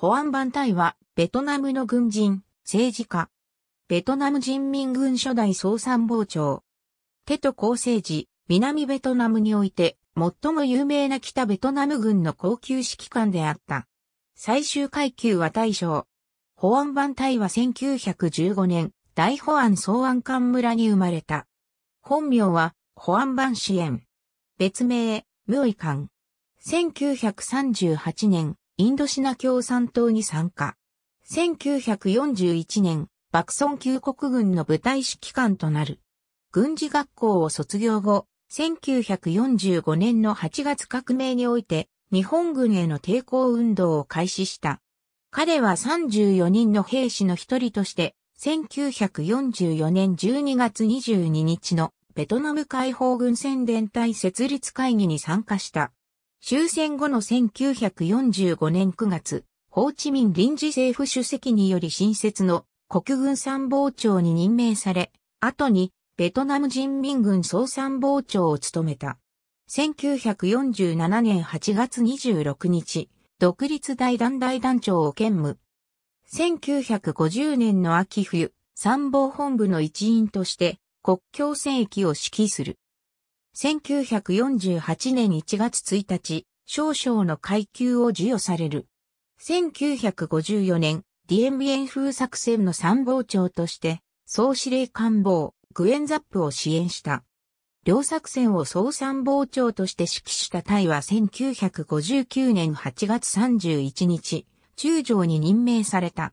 保安番隊は、ベトナムの軍人、政治家。ベトナム人民軍初代総参謀長。テト構成時、南ベトナムにおいて、最も有名な北ベトナム軍の高級指揮官であった。最終階級は大将。保安番隊は1915年、大保安総安官村に生まれた。本名は、保安番支援。別名、ムオイカン。1938年、インドシナ共産党に参加。1941年、爆村旧国軍の部隊指揮官となる。軍事学校を卒業後、1945年の8月革命において、日本軍への抵抗運動を開始した。彼は34人の兵士の一人として、1944年12月22日のベトナム解放軍宣伝隊設立会議に参加した。終戦後の1945年9月、ホーチミン臨時政府主席により新設の国軍参謀長に任命され、後にベトナム人民軍総参謀長を務めた。1947年8月26日、独立大団大団長を兼務。1950年の秋冬、参謀本部の一員として国境戦役を指揮する。1948年1月1日、少々の階級を授与される。1954年、ディエンビエン風作戦の参謀長として、総司令官房、グエンザップを支援した。両作戦を総参謀長として指揮したタイは1959年8月31日、中将に任命された。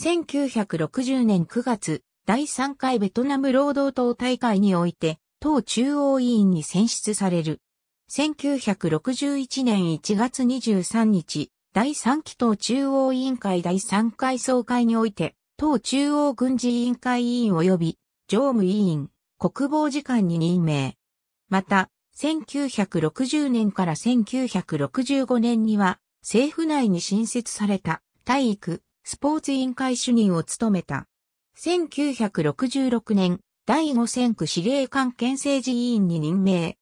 1960年9月、第3回ベトナム労働党大会において、党中央委員に選出される。1961年1月23日、第3期党中央委員会第3回総会において、党中央軍事委員会委員及び常務委員、国防次官に任命。また、1960年から1965年には、政府内に新設された体育、スポーツ委員会主任を務めた。1966年、第5戦区司令官県政寺委員に任命。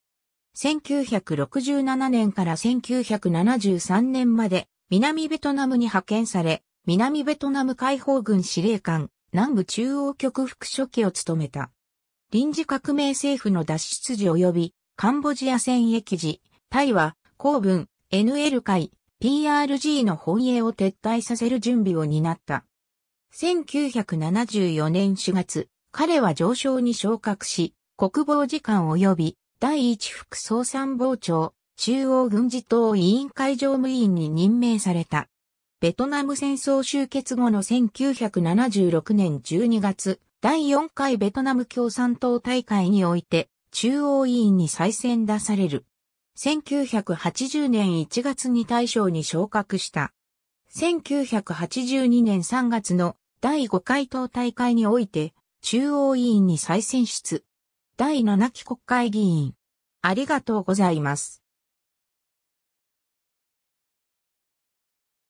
1967年から1973年まで南ベトナムに派遣され、南ベトナム解放軍司令官南部中央局副書記を務めた。臨時革命政府の脱出時及びカンボジア戦役時、タイは公文 NL 会 PRG の本営を撤退させる準備を担った。1974年4月、彼は上昇に昇格し、国防次官及び第一副総参謀長、中央軍事党委員会常務委員に任命された。ベトナム戦争終結後の1976年12月、第4回ベトナム共産党大会において、中央委員に再選出される。1980年1月に大将に昇格した。1982年3月の第5回党大会において、中央委員に再選出。第7期国会議員。ありがとうございます。